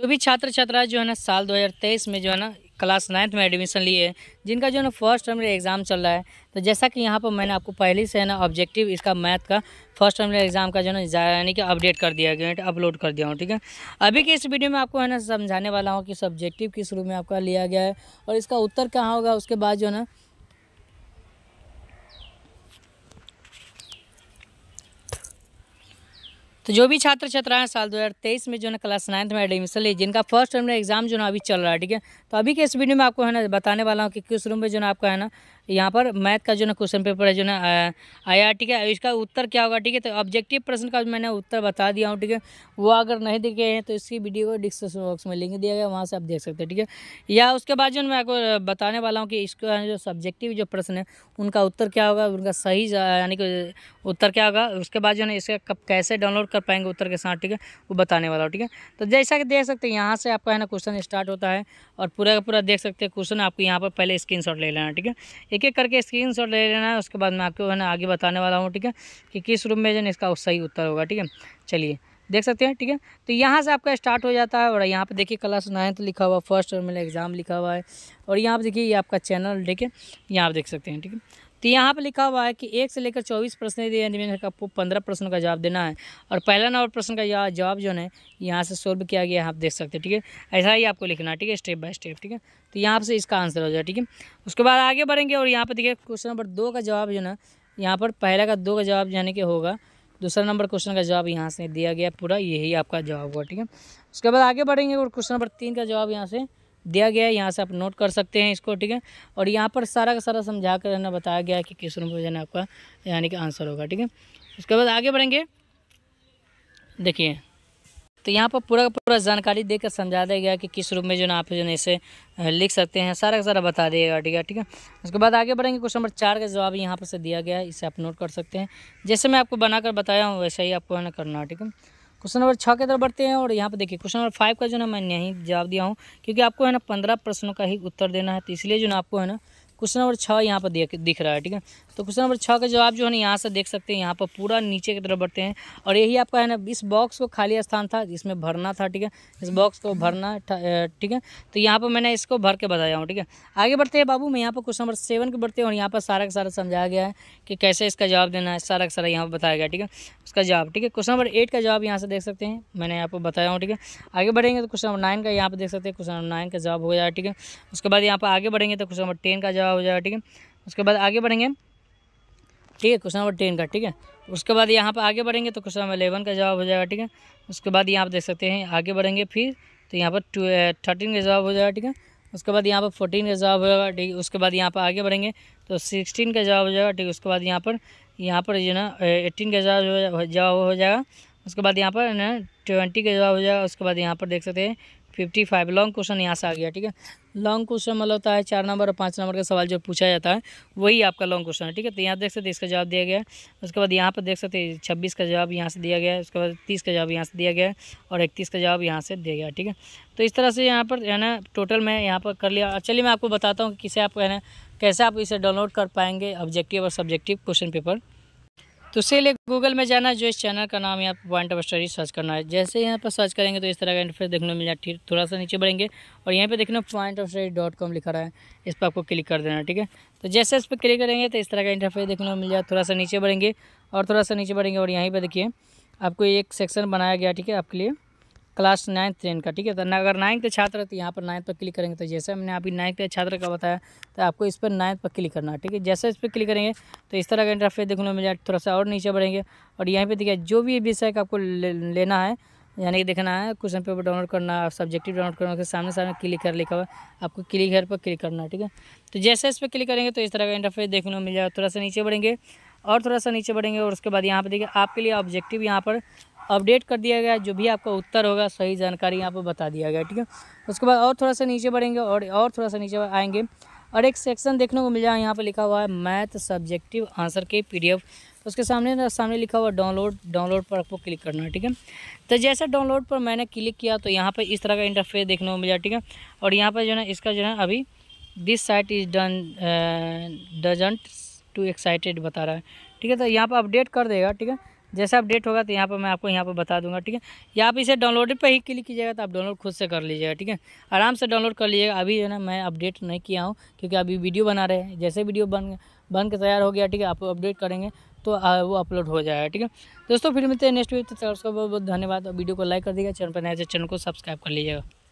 जो भी छात्र छात्रा जो है ना साल 2023 में जो है ना क्लास नाइन्थ में एडमिशन लिए हैं जिनका जो है ना फर्स्ट टर्म एग्ज़ाम चल रहा है तो जैसा कि यहाँ पर मैंने आपको पहले से है ना ऑब्जेक्टिव इसका मैथ का फर्स्ट टर्म एग्ज़ाम का जो है ना यानी कि अपडेट कर दिया गया अपलोड कर दिया हूँ ठीक है अभी के इस वीडियो में आपको है ना समझाने वाला हूँ कि सब्जेक्टिव किस रूप में आपका लिया गया है और इसका उत्तर कहाँ होगा उसके बाद जो है ना तो जो भी छात्र छात्राएं साल 2023 में जो है क्लास नाइन्थ में एडमिशन ली जिनका फर्स्ट टर्म एग्जाम जो है अभी चल रहा है ठीक है तो अभी के इस वीडियो में आपको है ना बताने वाला हूँ कि किस रूम में जो है आपका है ना यहाँ पर मैथ का जो ना क्वेश्चन पेपर है जो ना आया ठीक है इसका उत्तर क्या होगा ठीक है तो ऑब्जेक्टिव प्रश्न का मैंने उत्तर बता दिया हूँ ठीक है वो अगर नहीं देखे हैं तो इसकी वीडियो को डिस्क्रिप्शन बॉक्स में लिंक दिया गया वहाँ से आप देख सकते हैं ठीक है या उसके बाद जो मैं आपको बताने वाला हूँ कि इसका जो सब्जेक्टिव जो प्रश्न है उनका उत्तर क्या होगा उनका सही यानी कि उत्तर क्या होगा उसके बाद जो है इसका कब कैसे डाउनलोड कर पाएंगे उत्तर के साथ ठीक है वो बताने वाला हूँ ठीक है तो जैसा कि देख सकते हैं यहाँ से आपका है ना क्वेश्चन स्टार्ट होता है और पूरा का पूरा देख सकते हैं क्वेश्चन आपको यहाँ पर पहले स्क्रीन ले लेना ठीक है एक एक करके स्क्रीन शॉट ले लेना है उसके बाद मैं आपको है ना आगे बताने वाला हूँ ठीक है कि किस रूम में जो है इसका सही उत्तर होगा ठीक है चलिए देख सकते हैं ठीक है तो यहाँ से आपका स्टार्ट हो जाता है और यहाँ पे देखिए क्लास नाइन्थ लिखा हुआ फर्स्ट और मेरा एग्ज़ाम लिखा हुआ है और यहाँ पे देखिए ये आपका चैनल ठीक है यहाँ पर देख सकते हैं ठीक है तो यहाँ पर लिखा हुआ है कि एक से लेकर चौबीस प्रश्न दिए आपको पंद्रह प्रश्नों का जवाब देना है और पहला नंबर प्रश्न का जवाब जो है यहाँ से सोल्व किया गया है आप देख सकते हैं ठीक है ऐसा ही आपको लिखना है ठीक है स्टेप बाय स्टेप ठीक है तो यहाँ से इसका आंसर हो जाए ठीक है उसके बाद आगे बढ़ेंगे और यहाँ पर देखिए क्वेश्चन नंबर दो का जवाब जो है यहाँ पर पहला का दो का जवाब यानी कि होगा दूसरा नंबर क्वेश्चन का जवाब यहाँ से दिया गया पूरा यही आपका जवाब हुआ ठीक है उसके बाद आगे बढ़ेंगे और क्वेश्चन नंबर तीन का जवाब यहाँ से दिया गया है यहाँ से आप नोट कर सकते हैं इसको ठीक है और यहाँ पर सारा का सारा समझा कर ना बताया गया है कि किस रूप में जो है आपका यानी कि आंसर होगा ठीक है उसके बाद आगे बढ़ेंगे देखिए तो यहाँ पर पूरा पूरा जानकारी देकर समझा दिया गया कि किस रूप में जो ना आप जो इसे लिख सकते हैं सारा का सारा बता दिएगा ठीक है ठीक है उसके बाद आगे बढ़ेंगे क्वेश्चन नंबर चार का जवाब यहाँ पर से दिया गया है इसे आप नोट कर सकते हैं जैसे मैं आपको बनाकर बताया हूँ वैसे ही आपको है ना करना ठीक है क्वेश्चन नंबर छः की तरफ बढ़ते हैं और यहाँ पर देखिए क्वेश्चन नंबर फाइव का जो ना मैं नहीं जवाब दिया हूँ क्योंकि आपको है ना पंद्रह प्रश्नों का ही उत्तर देना है तो इसलिए जो ना आपको है ना क्वेश्चन नंबर छः यहाँ पर दिख रहा है ठीक है तो क्वेश्चन नंबर छः का जवाब जो है ना यहाँ से देख सकते हैं यहाँ पर पूरा नीचे की तरफ बढ़ते हैं और यही आपका है ना इस बॉक्स को खाली स्थान था इसमें भरना था ठीक है इस बॉक्स को भरना ठीक है तो यहाँ पर मैंने इसको भर के बताया हूँ ठीक है आगे बढ़ते हैं बाबू मैं यहाँ पर क्वेश्चन नंबर सेवन के बढ़ते हैं और यहाँ पर सारा का सारा समझाया गया है कि कैसे इसका जवाब देना है सारा का सारा यहाँ पर बताया गया ठीक है उसका जवाब ठीक है क्वेश्चन नंबर एट का जवाब यहाँ से देख सकते हैं मैंने यहाँ पर बताया हूँ ठीक है आगे बढ़ेंगे तो क्वेश्चन नंबर नाइन का यहाँ पर देख सकते हैं क्वेश्चन नंबर नाइन का जवाब हो जाएगा ठीक है उसके बाद यहाँ पर आगे बढ़ेंगे तो क्वेश्चन नंबर टेन का जवाब जवाब हो जाएगा ठीक है उसके बाद आगे बढ़ेंगे ठीक है क्वेश्चन नंबर टेन का ठीक है उसके बाद यहाँ पर आगे बढ़ेंगे तो क्वेश्चन नंबर एलेवन का जवाब हो जाएगा ठीक है उसके बाद यहाँ पर देख सकते हैं आगे बढ़ेंगे फिर तो यहाँ पर टू थर्टीन का जवाब हो जाएगा ठीक है उसके बाद यहाँ पर फोर्टीन का जवाब हो जाएगा ठीक है उसके बाद यहाँ पर आगे बढ़ेंगे तो सिक्सटीन का जवाब हो जाएगा ठीक है उसके बाद यहाँ पर यहाँ पर जो ना एट्टीन eh, का जवाब जवाब हो जाएगा उसके बाद यहाँ पर ना ट्वेंटी का जवाब हो जाएगा उसके बाद यहाँ पर देख सकते हैं फिफ्टी फाइव लॉन्ग क्वेश्चन यहाँ से आ गया ठीक है लॉन्ग क्वेश्चन मतलब होता है चार नंबर और पाँच नंबर का सवाल जो पूछा जाता है वही आपका लॉन्ग क्वेश्चन है ठीक है तो यहाँ देख सकते इसका जवाब दिया गया उसके बाद यहाँ पर देख सकते छब्बीस का जवाब यहाँ से दिया गया उसके बाद तीस का जवाब यहाँ से दिया गया और इकतीस का जवाब यहाँ से दिया गया ठीक है तो इस तरह से यहाँ पर है ना टोटल मैं यहाँ पर कर लिया चलिए मैं आपको बताता हूँ कि किसे आपको है ना कैसे आप इसे डाउनलोड कर पाएंगे ऑब्जेक्टिव और सब्जेक्टिव क्वेश्चन पेपर तो इसके लिए गूगल में जाना जो इस चैनल का नाम यहाँ पर पॉइंट ऑफ स्टडी सर्च करना है जैसे यहाँ पर सर्च करेंगे तो इस तरह का इंटरफेस देखने को मिल जाए ठीक थोड़ा सा नीचे बढ़ेंगे और यहाँ पे देखना point of study dot com लिखा रहा है इस पर आपको क्लिक कर देना ठीक है तो जैसे इस पर क्लिक करेंगे तो इस तरह का इंटरफेस देखने को मिल जाए थोड़ा सा नीचे बढ़ेंगे और थोड़ा सा नीचे बढ़ेंगे और यहीं पर देखिए आपको एक सेक्शन बनाया गया ठीक है आपके लिए क्लास नाइन्थ टेन का ठीक है तो अगर नाइन्थ के छात्र तो यहाँ पर नाइन्थ पर क्लिक करेंगे तो जैसे हमने अभी नाइन्थ के छात्र का बताया तो आपको इस पर नाइन्थ पर क्लिक करना है ठीक है जैसे इस पर क्लिक करेंगे तो इस तरह का इंटरफेस देखने को मिल जाए थोड़ा सा और नीचे बढ़ेंगे और यहाँ पर देखिए जो भी विषय का आपको लेना है यानी कि देखना है क्वेश्चन पेपर डाउनलोड करना सब्जेक्टिव डाउनलोड करना उसके सामने सामने क्लिक कर लिखा हुआ आपको क्लिक हेयर पर क्लिक करना है ठीक है तो जैसे इस पर क्लिक करेंगे तो इस तरह का इंटरफेस देखने को मिल जाएगा थोड़ा सा नीचे बढ़ेंगे और थोड़ा सा नीचे बढ़ेंगे और उसके बाद यहाँ पर देखिए आपके लिए ऑब्जेक्टिव यहाँ पर अपडेट कर दिया गया जो भी आपका उत्तर होगा सही जानकारी यहाँ पर बता दिया गया ठीक है उसके बाद और थोड़ा सा नीचे बढ़ेंगे और और थोड़ा सा नीचे आएंगे और एक सेक्शन देखने को मिल जाए यहाँ पर लिखा हुआ है मैथ सब्जेक्टिव आंसर के पीडीएफ उसके सामने सामने लिखा हुआ डाउनलोड डाउनलोड पर आपको क्लिक करना है ठीक है तो जैसा डाउनलोड पर मैंने क्लिक किया तो यहाँ पर इस तरह का इंटरफेस देखने को मिला ठीक है और यहाँ पर जो है इसका जो है अभी this site is done doesn't to excited बता रहा है ठीक है तो यहाँ पर अपडेट कर देगा ठीक है जैसा अपडेट होगा तो यहाँ पर मैं आपको यहाँ पर बता दूंगा ठीक है या आप इसे डाउनलोड पर ही क्लिक कीजिएगा तो आप डाउनलोड खुद से कर लीजिएगा ठीक है आराम से डाउनलोड कर लीजिएगा अभी जो ना मैं अपडेट नहीं किया हूँ क्योंकि अभी वीडियो बना रहे हैं जैसे वीडियो बन बन के तैयार हो गया ठीक है आप अपडेट करेंगे तो वो अपलोड हो जाएगा ठीक है दोस्तों फिर मिलते हैं नेक्स्ट वीडियो तो उसका बहुत बहुत धन्यवाद वीडियो को लाइक कर दीजिएगा चैनल पर नए तो चैनल को सब्सक्राइब कर लीजिएगा